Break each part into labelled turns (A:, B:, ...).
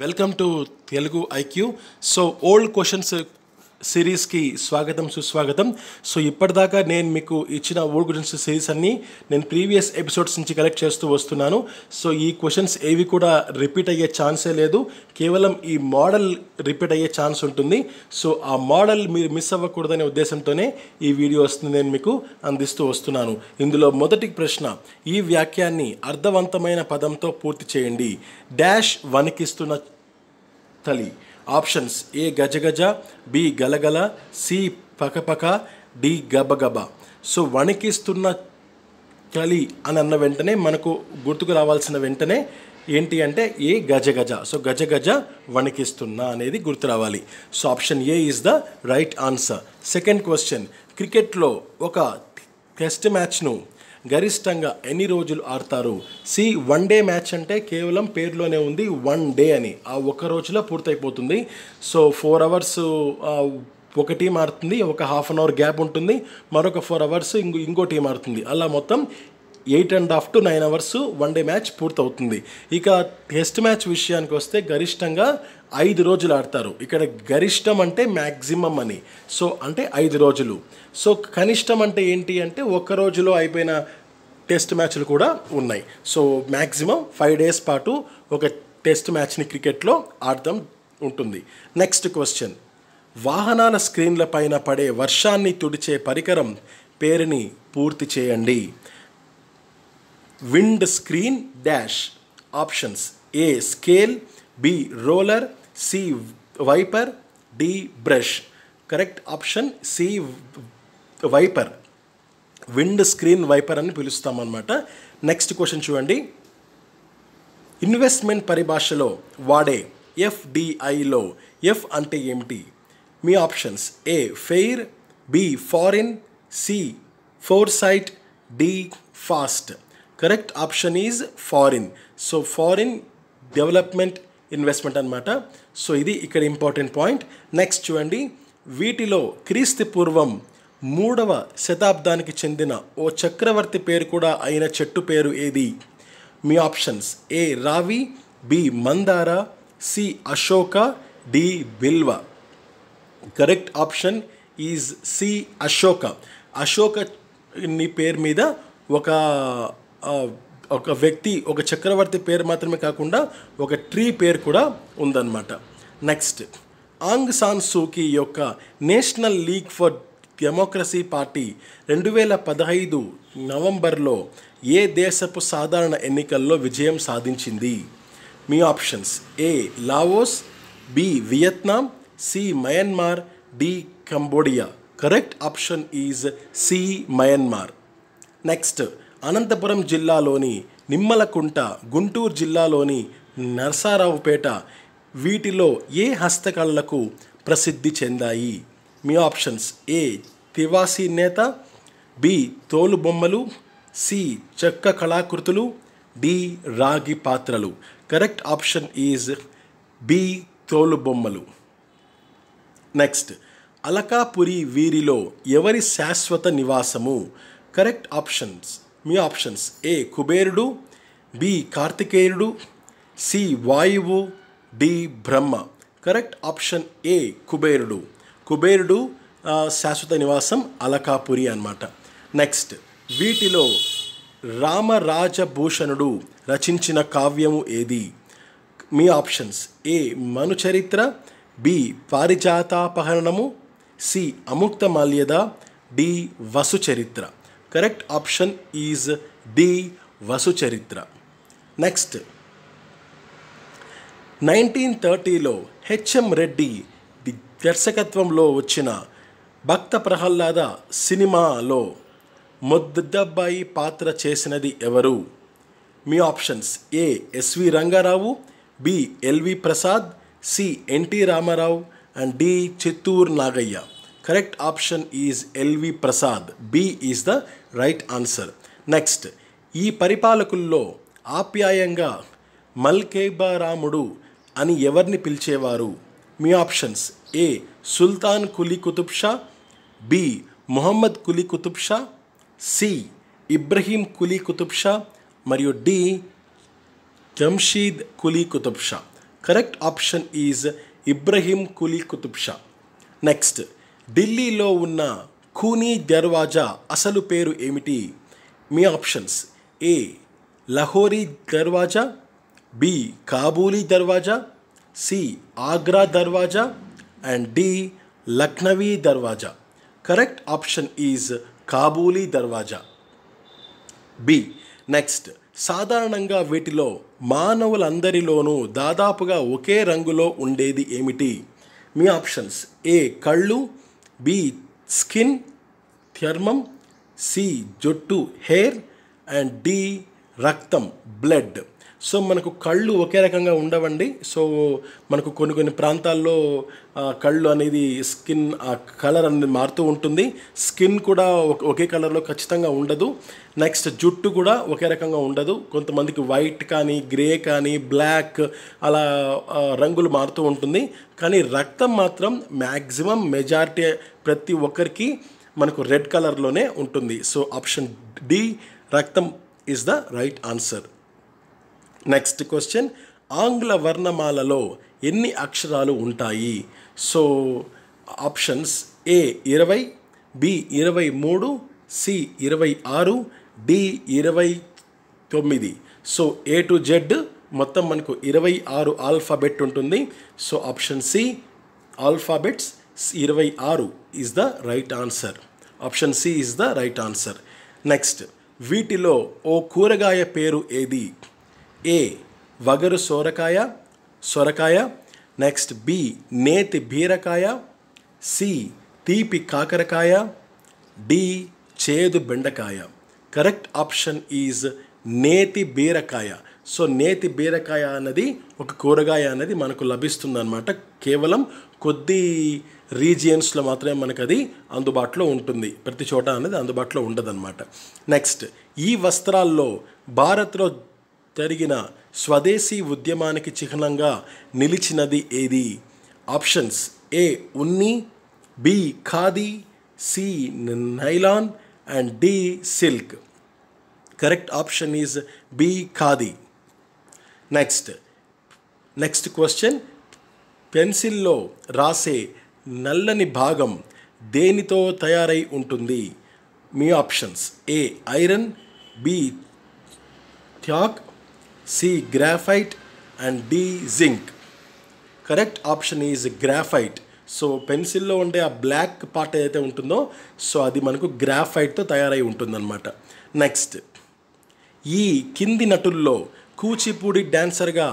A: welcome to Telugu IQ so old questions సిరీస్కి స్వాగతం సుస్వాగతం సో ఇప్పటిదాకా నేను మీకు ఇచ్చిన ఊరు గురించి సిరీస్ అన్నీ నేను ప్రీవియస్ ఎపిసోడ్స్ నుంచి కలెక్ట్ చేస్తూ వస్తున్నాను సో ఈ క్వశ్చన్స్ ఏవి కూడా రిపీట్ అయ్యే ఛాన్సే లేదు కేవలం ఈ మోడల్ రిపీట్ అయ్యే ఛాన్స్ ఉంటుంది సో ఆ మోడల్ మీరు మిస్ అవ్వకూడదనే ఉద్దేశంతోనే ఈ వీడియో వస్తుంది నేను మీకు అందిస్తూ వస్తున్నాను ఇందులో మొదటి ప్రశ్న ఈ వ్యాఖ్యాన్ని అర్థవంతమైన పదంతో పూర్తి చేయండి డాష్ వణికిస్తున్న తలి ఆప్షన్స్ ఏ గజగజ బి గలగల సి పకపక డి గబగబ సో వణికిస్తున్న చలి అని అన్న వెంటనే మనకు గుర్తుకు రావాల్సిన వెంటనే ఏంటి అంటే ఏ గజగజ సో గజగజ వణికిస్తున్న అనేది గుర్తు రావాలి so option A is the right answer second question క్రికెట్లో ఒక టెస్ట్ మ్యాచ్ను గరిష్టంగా ఎన్ని రోజులు ఆడతారు సి వన్ డే మ్యాచ్ అంటే కేవలం పేరులోనే ఉంది వన్ డే అని ఆ ఒక్క రోజులో పూర్తయిపోతుంది సో ఫోర్ అవర్స్ ఒక టీం ఆడుతుంది ఒక హాఫ్ అన్ అవర్ గ్యాప్ ఉంటుంది మరొక ఫోర్ అవర్స్ ఇంకో ఇంకో టీం ఆడుతుంది అలా మొత్తం eight and half to nine hours one day match పూర్తవుతుంది ఇక టెస్ట్ మ్యాచ్ విషయానికి వస్తే గరిష్టంగా ఐదు రోజులు ఆడతారు ఇక్కడ గరిష్టం అంటే మ్యాక్సిమం అని సో అంటే ఐదు రోజులు సో కనిష్టం అంటే ఏంటి అంటే ఒక్క రోజులో అయిపోయిన టెస్ట్ మ్యాచ్లు కూడా ఉన్నాయి సో మ్యాక్సిమం ఫైవ్ డేస్ పాటు ఒక టెస్ట్ మ్యాచ్ని క్రికెట్లో ఆడటం ఉంటుంది నెక్స్ట్ క్వశ్చన్ వాహనాల స్క్రీన్ల పైన పడే వర్షాన్ని తుడిచే పరికరం పేరుని పూర్తి చేయండి windscreen dash options A scale B roller C wiper D brush correct option C wiper windscreen wiper అని పిలుస్తామన్నమాట నెక్స్ట్ క్వశ్చన్ చూడండి ఇన్వెస్ట్మెంట్ పరిభాషలో వాడే ఎఫ్డిఐలో ఎఫ్ అంటే ఏమిటి మీ options A fair B foreign C foresight D fast correct option is foreign so foreign development investment అనమాట సో ఇది ఇక్కడ ఇంపార్టెంట్ పాయింట్ నెక్స్ట్ చూడండి వీటిలో క్రీస్తు పూర్వం మూడవ శతాబ్దానికి చెందిన ఓ చక్రవర్తి పేరు కూడా అయిన చెట్టు పేరు ఏది మీ ఆప్షన్స్ ఏ రావి బి మందార సి అశోక డి బిల్వ కరెక్ట్ ఆప్షన్ ఈజ్ సి అశోక అశోక ని పేరు మీద ఒక ఒక వ్యక్తి ఒక చక్రవర్తి పేరు మాత్రమే కాకుండా ఒక ట్రీ పేరు కూడా ఉందన్నమాట నెక్స్ట్ ఆంగ్ సాన్ సూకీ యొక్క National League for Democracy party రెండు వేల పదహైదు నవంబర్లో ఏ దేశపు సాధారణ ఎన్నికల్లో విజయం సాధించింది మీ options A Laos B Vietnam C Myanmar D Cambodia correct option is C Myanmar next Anantapuram జిల్లాలోని నిమ్మలకుంట గుంటూరు జిల్లాలోని నరసారావుపేట వీటిలో ఏ హస్తకళలకు ప్రసిద్ధి చెందాయి మీ ఆప్షన్స్ ఏ తివాసీ నేత బి తోలు బొమ్మలు సి చెక్క కళాకృతులు డి రాగి పాత్రలు కరెక్ట్ ఆప్షన్ ఈజ్ బి తోలు బొమ్మలు నెక్స్ట్ అలకాపురి వీరిలో ఎవరి శాశ్వత నివాసము కరెక్ట్ ఆప్షన్స్ మీ ఆప్షన్స్ ఏ కుబేరుడు బి కార్తికేయుడు సి వాయువు D Brahma correct option A కుబేరుడు కుబేరుడు శాశ్వత నివాసం అలకాపురి అనమాట నెక్స్ట్ వీటిలో రామరాజభూషణుడు రచించిన కావ్యము ఏది మీ options A Manucharitra B Parijatapaharanamu C Amukta Malyada D Vasucharitra correct option is D Vasucharitra next nineteen థర్టీలో హెచ్ఎం రెడ్డి దర్శకత్వంలో వచ్చిన భక్త ప్రహ్లాద సినిమాలో ముద్దబ్బాయి పాత్ర చేసినది ఎవరు మీ options A SV Rangarao B LV Prasad C NT Ramarao and D Chittoor Nagaiah correct option is LV Prasad B is the right answer next ఈ పరిపాలకుల్లో ఆప్యాయంగా మల్కేబారాముడు అని ఎవరిని పిలిచేవారు మీ ఆప్షన్స్ ఏ సుల్తాన్ కులీ కుతుబ్ షా బి మొహమ్మద్ కులీ కుతుబ్ షా సి ఇబ్రహీం కులీ కుతుబ్ షా మరియు D Jamsheed Quli Qutub Shah correct option is Ibrahim Quli Qutub Shah next ఢిల్లీలో ఉన్న ఖూనీ దర్వాజా అసలు పేరు ఏమిటి మీ ఆప్షన్స్ ఏ లహోరీ దర్వాజా బి కాబూలీ దర్వాజా సి ఆగ్రా దర్వాజా అండ్ డి లక్నవీ దర్వాజా కరెక్ట్ ఆప్షన్ ఈజ్ కాబూలీ దర్వాజా బి నెక్స్ట్ సాధారణంగా వీటిలో మానవులందరిలోనూ దాదాపుగా ఒకే రంగులో ఉండేది ఏమిటి మీ ఆప్షన్స్ ఏ కళ్ళు బి స్కిన్ థర్మం సి జుట్టు హెయిర్ అండ్ డి రక్తం బ్లడ్ సో మనకు కళ్ళు ఒకే రకంగా ఉండవండి సో మనకు కొన్ని కొన్ని ప్రాంతాల్లో కళ్ళు అనేది స్కిన్ ఆ కలర్ అనేది మారుతూ ఉంటుంది స్కిన్ కూడా ఒకే కలర్లో ఖచ్చితంగా ఉండదు నెక్స్ట్ జుట్టు కూడా ఒకే రకంగా ఉండదు కొంతమందికి వైట్ కానీ గ్రే కానీ బ్లాక్ అలా రంగులు మారుతూ ఉంటుంది కానీ రక్తం మాత్రం మ్యాక్సిమం మెజారిటీ ప్రతి ఒక్కరికి మనకు రెడ్ కలర్లోనే ఉంటుంది సో ఆప్షన్ డి రక్తం is the right answer next question ఆంగ్ల వర్ణమాలలో ఎన్ని అక్షరాలు ఉంటాయి సో ఆప్షన్స్ ఏ ఇరవై బి ఇరవై మూడు సి ఇరవై ఆరు డి ఇరవై తొమ్మిది సో ఏ టు జెడ్ మొత్తం మనకు ఇరవై ఆరు ఆల్ఫాబెట్ ఉంటుంది సో ఆప్షన్ సి ఆల్ఫాబెట్స్ ఇరవై ఆరు is the right answer option C is the right answer next వీటిలో ఓ కూరగాయ పేరు ఏది ఏ వగరు సోరకాయ సొరకాయ నెక్స్ట్ బి నేతి బీరకాయ సి తీపి కాకరకాయ డి చేదు బెండకాయ కరెక్ట్ ఆప్షన్ ఈజ్ నేతి బీరకాయ సో నేతి బీరకాయ అన్నది ఒక కూరగాయ అనేది మనకు లభిస్తుంది లభిస్తుందన్నమాట కేవలం కొద్ది రీజియన్స్లో మాత్రమే మనకు అది అందుబాటులో ఉంటుంది ప్రతి చోట అనేది అందుబాటులో ఉండదన్నమాట నెక్స్ట్ ఈ వస్త్రాల్లో భారత్లో జరిగిన స్వదేశీ ఉద్యమానికి చిహ్నంగా నిలిచినది ఏది ఆప్షన్స్ ఏ ఉన్ని B khadi C nylon and D silk correct option is B khadi next next question పెన్సిల్లో రాసే నల్లని భాగం దేనితో తయారై ఉంటుంది మీ ఆప్షన్స్ ఏ ఐరన్ బి థ్యాక్ C graphite and D zinc correct option is graphite so పెన్సిల్లో ఉండే ఆ బ్లాక్ పార్ట్ ఏదైతే ఉంటుందో సో అది మనకు గ్రాఫైట్తో తయారై ఉంటుందన్నమాట నెక్స్ట్ ఈ కింది నటుల్లో కూచిపూడి డ్యాన్సర్గా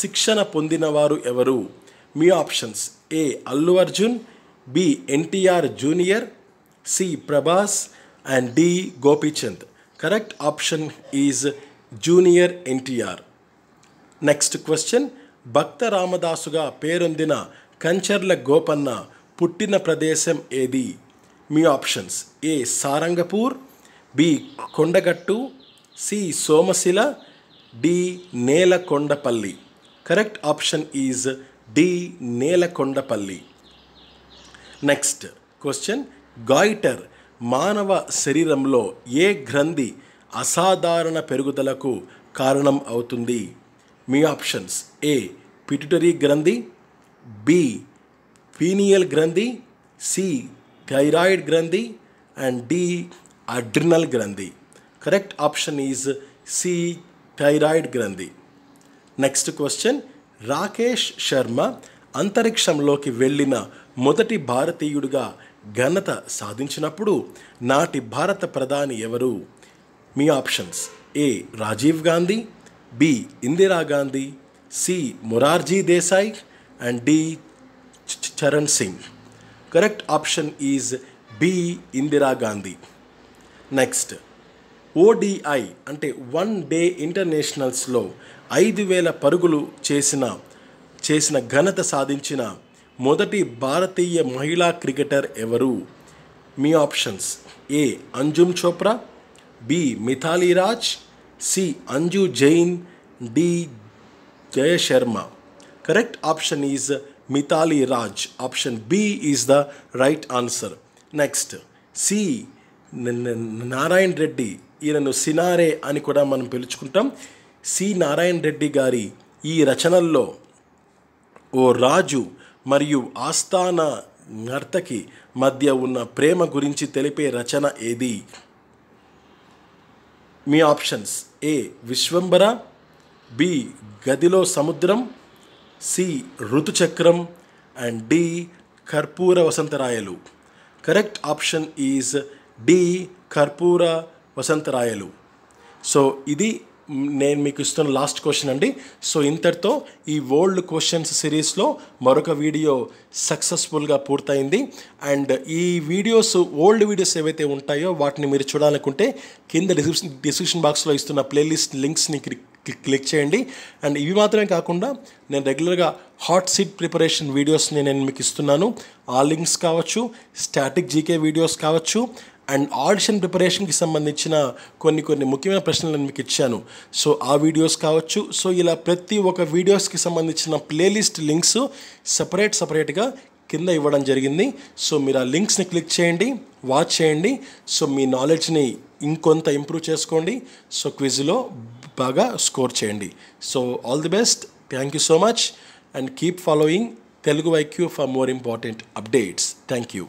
A: శిక్షణ పొందినవారు ఎవరు మీ options A Allu Arjun B NTR junior C Prabhas and D Gopichand correct option is junior NTR next question Bhakta రామదాసుగా పేరొందిన కంచర్ల గోపన్న పుట్టిన ప్రదేశం ఏది మీ options A Sarangapur B Kondagattu C Somasila D Nelakondapalli correct option is D Nelakondapalli next question goitre మానవ శరీరంలో ఏ గ్రంథి అసాధారణ పెరుగుదలకు కారణం అవుతుంది మీ ఆప్షన్స్ ఏ పిటిటరీ గ్రంథి బి పీనియల్ గ్రంథి సి థైరాయిడ్ గ్రంథి అండ్ డి అడ్రినల్ గ్రంథి correct option is C thyroid గ్రంథి నెక్స్ట్ క్వశ్చన్ రాకేష్ శర్మ అంతరిక్షంలోకి వెళ్ళిన మొదటి భారతీయుడిగా ఘనత సాధించినప్పుడు నాటి భారత ప్రధాని ఎవరు మీ options A Rajiv Gandhi B Indira Gandhi C Morarji Desai and D Charan Singh correct option is B Indira Gandhi next ODI అంటే వన్ డే ఇంటర్నేషనల్స్లో ఐదు వేల పరుగులు చేసిన చేసిన ఘనత సాధించిన మొదటి భారతీయ మహిళా క్రికెటర్ ఎవరు మీ options A Anjum Chopra B Mithali Raj C Anju Jain D Jaya Sharma correct option is Mithali Raj option B is the right answer next C Narayana Reddy ఈయనను సినారే అని కూడా మనం పిలుచుకుంటాం సి నారాయణ రెడ్డి గారి ఈ రచనల్లో ఓ రాజు మరియు ఆస్థాన నర్తకి మధ్య ఉన్న ప్రేమ గురించి తెలిపే రచన ఏది మీ options A Vishwambhara B Gadilo Samudram C Rituchakram and D Karpoora Vasantharayalu correct option is D Karpoora Vasantharayalu so ఇది నేను మీకు ఇస్తున్న లాస్ట్ క్వశ్చన్ అండి సో ఇంతటితో ఈ వరల్డ్ క్వశ్చన్స్ సిరీస్లో మరొక వీడియో సక్సెస్ఫుల్గా పూర్తయింది అండ్ ఈ వీడియోస్ ఓల్డ్ వీడియోస్ ఏవైతే ఉంటాయో వాటిని మీరు చూడాలనుకుంటే కింద డిస్క్రిప్షన్ డిస్క్రిప్షన్ బాక్స్లో ఇస్తున్న ప్లేలిస్ట్ లింక్స్ని క్లిక్ చేయండి అండ్ ఇవి మాత్రమే కాకుండా నేను రెగ్యులర్గా హాట్ సీట్ ప్రిపరేషన్ వీడియోస్ని నేను మీకు ఇస్తున్నాను ఆ లింక్స్ కావచ్చు స్టాటిక్ జీకే వీడియోస్ కావచ్చు అండ్ ఆడిషన్ ప్రిపరేషన్కి సంబంధించిన కొన్ని కొన్ని ముఖ్యమైన ప్రశ్నలను మీకు ఇచ్చాను సో ఆ వీడియోస్ కావచ్చు సో ఇలా ప్రతి ఒక్క వీడియోస్కి సంబంధించిన ప్లేలిస్ట్ లింక్స్ సపరేట్ సపరేట్గా కింద ఇవ్వడం జరిగింది సో మీరు ఆ లింక్స్ని క్లిక్ చేయండి వాచ్ చేయండి సో మీ నాలెడ్జ్ని ఇంకొంత ఇంప్రూవ్ చేసుకోండి సో క్విజ్లో బాగా స్కోర్ చేయండి so all the best thank you so much and keep following Telugu YQ for more important updates thank you